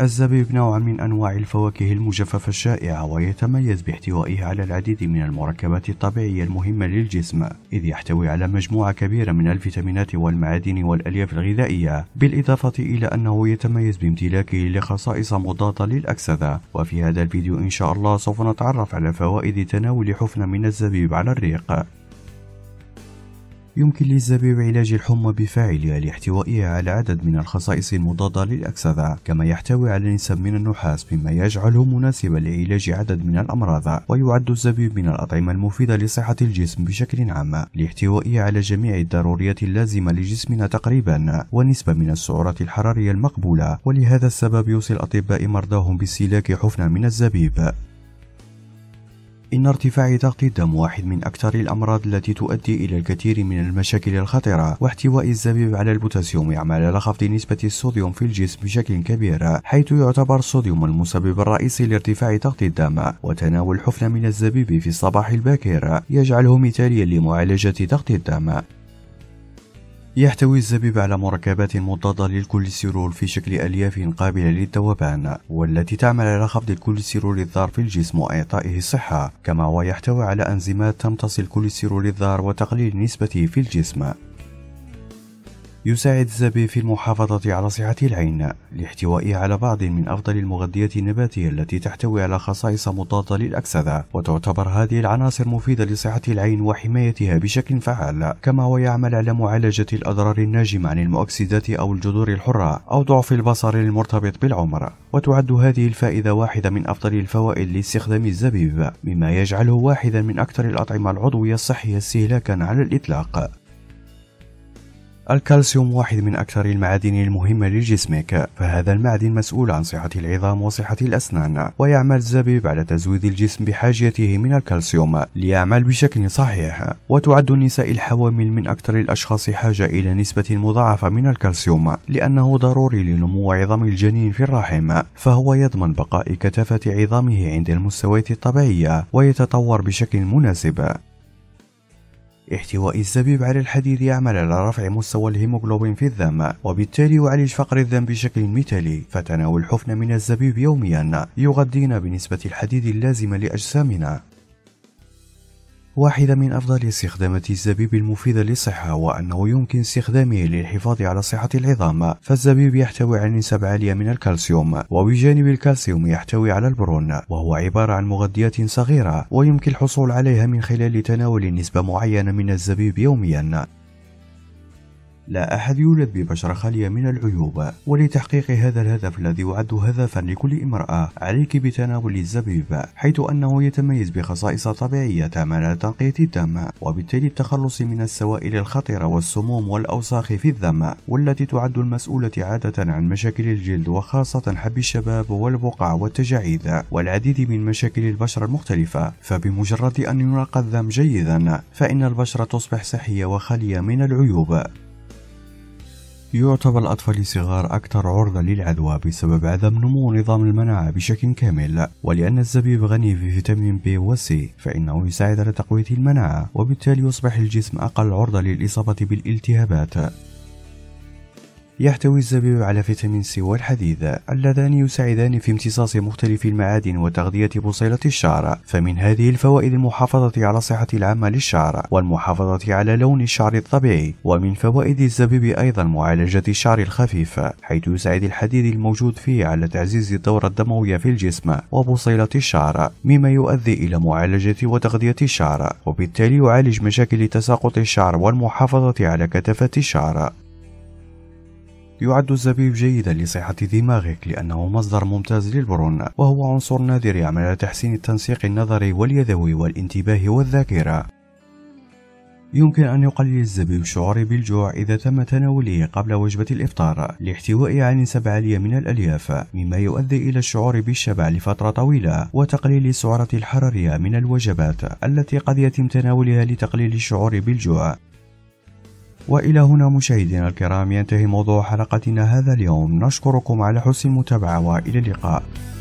الزبيب نوع من أنواع الفواكه المجففة الشائعة ويتميز باحتوائه على العديد من المركبات الطبيعية المهمة للجسم إذ يحتوي على مجموعة كبيرة من الفيتامينات والمعادن والألياف الغذائية بالإضافة إلى أنه يتميز بامتلاكه لخصائص مضادة للأكسدة وفي هذا الفيديو إن شاء الله سوف نتعرف على فوائد تناول حفنة من الزبيب على الريق يمكن للزبيب علاج الحمى بفاعلها لاحتوائها على عدد من الخصائص المضادة للأكسدة كما يحتوي على نسب من النحاس مما يجعله مناسبا لعلاج عدد من الأمراض ويعد الزبيب من الأطعمة المفيدة لصحة الجسم بشكل عام لاحتوائها على جميع الضروريات اللازمة لجسمنا تقريبا ونسبة من السعرات الحرارية المقبولة ولهذا السبب يوصي الأطباء مرضاهم باستهلاك حفنة من الزبيب إن ارتفاع ضغط الدم واحد من أكثر الأمراض التي تؤدي إلى الكثير من المشاكل الخطرة واحتواء الزبيب على البوتاسيوم يعمل على خفض نسبة الصوديوم في الجسم بشكل كبير حيث يعتبر الصوديوم المسبب الرئيسي لارتفاع ضغط الدم وتناول حفنة من الزبيب في الصباح الباكر يجعله مثاليا لمعالجة ضغط الدم يحتوي الزبيب على مركبات مضادة للكوليسترول في شكل ألياف قابلة للذوبان والتي تعمل على خفض الكوليسترول الضار في الجسم وإعطائه الصحة كما ويحتوي على أنزيمات تمتص الكوليسترول الضار وتقليل نسبته في الجسم يساعد الزبيب في المحافظة على صحة العين لاحتوائه على بعض من أفضل المغذيات النباتية التي تحتوي على خصائص مضادة للأكسدة وتعتبر هذه العناصر مفيدة لصحة العين وحمايتها بشكل فعال كما هو يعمل على معالجة الأضرار الناجمة عن المؤكسدات أو الجذور الحرة أو ضعف البصر المرتبط بالعمر وتعد هذه الفائدة واحدة من أفضل الفوائد لاستخدام الزبيب مما يجعله واحدا من أكثر الأطعمة العضوية الصحية استهلاكا على الإطلاق الكالسيوم واحد من أكثر المعادن المهمة لجسمك فهذا المعدن مسؤول عن صحة العظام وصحة الأسنان ويعمل الزبيب على تزويد الجسم بحاجته من الكالسيوم ليعمل بشكل صحيح وتعد النساء الحوامل من أكثر الأشخاص حاجة إلى نسبة مضاعفة من الكالسيوم لأنه ضروري لنمو عظام الجنين في الرحم فهو يضمن بقاء كثافة عظامه عند المستويات الطبيعية ويتطور بشكل مناسب احتواء الزبيب على الحديد يعمل على رفع مستوى الهيموغلوبين في الدم وبالتالي يعالج فقر الدم بشكل مثالي فتناول حفنة من الزبيب يوميا يغذينا بنسبة الحديد اللازمة لأجسامنا واحدة من أفضل استخدامات الزبيب المفيدة للصحة هو أنه يمكن استخدامه للحفاظ على صحة العظام فالزبيب يحتوي على نسب عالية من الكالسيوم وبجانب الكالسيوم يحتوي على البرون وهو عبارة عن مغذيات صغيرة ويمكن الحصول عليها من خلال تناول نسبة معينة من الزبيب يوميا لا أحد يولد ببشرة خالية من العيوب ولتحقيق هذا الهدف الذي يعد هدفا لكل امرأة عليك بتناول الزبيب حيث أنه يتميز بخصائص طبيعية تعمل على تنقية الدم وبالتالي التخلص من السوائل الخطرة والسموم والأوساخ في الدم والتي تعد المسؤولة عادة عن مشاكل الجلد وخاصة حب الشباب والبقع والتجاعيد والعديد من مشاكل البشرة المختلفة فبمجرد أن ينقى الدم جيدا فإن البشرة تصبح صحية وخالية من العيوب يعتبر الأطفال الصغار أكثر عرضة للعدوى بسبب عدم نمو نظام المناعة بشكل كامل ولأن الزبيب غني في فيتامين بي وسي فإنه يساعد على تقوية المناعة وبالتالي يصبح الجسم أقل عرضة للإصابة بالالتهابات يحتوي الزبيب على فيتامين سي والحديد اللذان يساعدان في امتصاص مختلف المعادن وتغذية بصيلة الشعر فمن هذه الفوائد المحافظة على الصحة العامة للشعر والمحافظة على لون الشعر الطبيعي ومن فوائد الزبيب أيضا معالجة الشعر الخفيف حيث يساعد الحديد الموجود فيه على تعزيز الدورة الدموية في الجسم وبصيلة الشعر مما يؤدي إلى معالجة وتغذية الشعر وبالتالي يعالج مشاكل تساقط الشعر والمحافظة على كثافة الشعر يعد الزبيب جيدا لصحة دماغك لأنه مصدر ممتاز للبرون وهو عنصر نادر يعمل على تحسين التنسيق النظري واليدوي والانتباه والذاكرة يمكن أن يقلل الزبيب الشعور بالجوع إذا تم تناوله قبل وجبة الإفطار لاحتوائه على نسب عالية من الألياف مما يؤدي إلى الشعور بالشبع لفترة طويلة وتقليل السعرات الحرارية من الوجبات التي قد يتم تناولها لتقليل الشعور بالجوع وإلى هنا مشاهدينا الكرام ينتهي موضوع حلقتنا هذا اليوم نشكركم على حسن المتابعة وإلى اللقاء